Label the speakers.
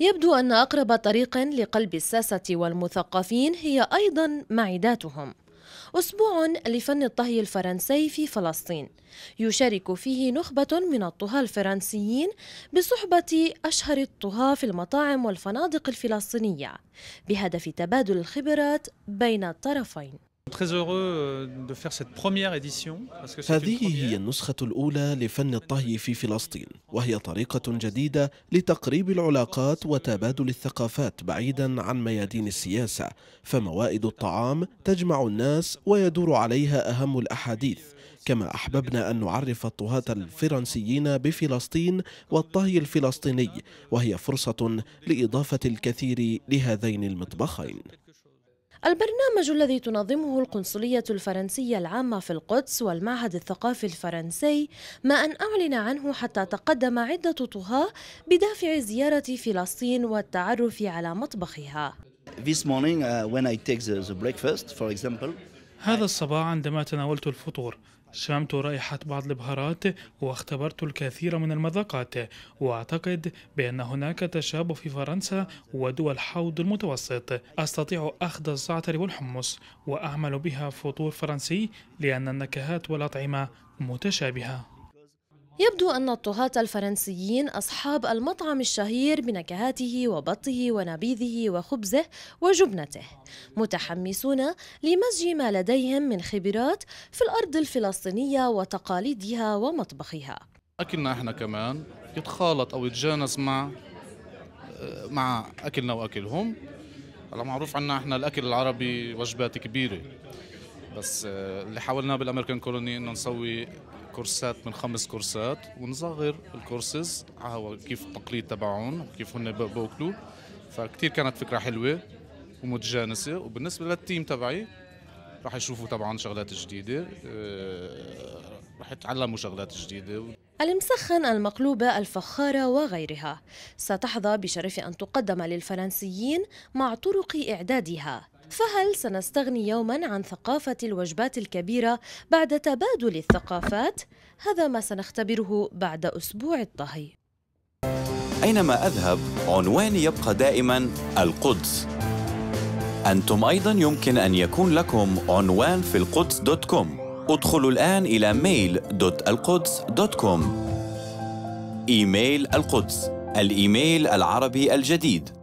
Speaker 1: يبدو أن أقرب طريق لقلب الساسة والمثقفين هي أيضا معداتهم أسبوع لفن الطهي الفرنسي في فلسطين يشارك فيه نخبة من الطهاة الفرنسيين بصحبة أشهر الطهاة في المطاعم والفنادق الفلسطينية بهدف تبادل الخبرات بين الطرفين
Speaker 2: Euh, هذه
Speaker 3: هي النسخة الأولى لفن الطهي في فلسطين وهي طريقة جديدة لتقريب العلاقات وتبادل الثقافات بعيدا عن ميادين السياسة فموائد الطعام تجمع الناس ويدور عليها أهم الأحاديث كما أحببنا أن نعرف الطهاة الفرنسيين بفلسطين والطهي الفلسطيني وهي فرصة لإضافة الكثير لهذين المطبخين
Speaker 1: البرنامج الذي تنظمه القنصلية الفرنسية العامة في القدس والمعهد الثقافي الفرنسي ما أن أعلن عنه حتى تقدم عدة طهاة بدافع زيارة فلسطين والتعرف على مطبخها.
Speaker 3: This morning uh, when I take the, the breakfast for example
Speaker 2: هذا الصباح عندما تناولت الفطور شممت رائحة بعض البهارات واختبرت الكثير من المذاقات وأعتقد بأن هناك تشابه في فرنسا ودول حوض المتوسط أستطيع أخذ الزعتر والحمص وأعمل بها فطور فرنسي لأن النكهات والأطعمة متشابهة
Speaker 1: يبدو أن الطهاة الفرنسيين أصحاب المطعم الشهير بنكهاته وبطه ونبيذه وخبزه وجبنته متحمسون لمزج ما لديهم من خبرات في الأرض الفلسطينية وتقاليدها ومطبخها
Speaker 4: أكلنا إحنا كمان يتخالط أو يتجانس مع مع أكلنا وأكلهم معروف عنا إحنا الأكل العربي وجبات كبيرة بس آه، اللي حاولناه بالامريكان كولوني انه نسوي كورسات من خمس كورسات ونصغر الكورسز على كيف التقليد تبعهم كيف هن بوكلو فكتير كانت فكره حلوه ومتجانسه وبالنسبه للتيم تبعي رح يشوفوا طبعا شغلات جديده آه، رح يتعلموا شغلات جديده
Speaker 1: المسخن المقلوبة الفخارة وغيرها ستحظى بشرف أن تقدم للفرنسيين مع طرق إعدادها فهل سنستغني يوما عن ثقافة الوجبات الكبيرة بعد تبادل الثقافات؟ هذا ما سنختبره بعد أسبوع الطهي
Speaker 4: أينما أذهب عنواني يبقى دائما القدس أنتم أيضا يمكن أن يكون لكم عنوان في القدس دوت كوم ادخلوا الآن إلى ميل دوت القدس دوت كوم إيميل القدس الإيميل العربي الجديد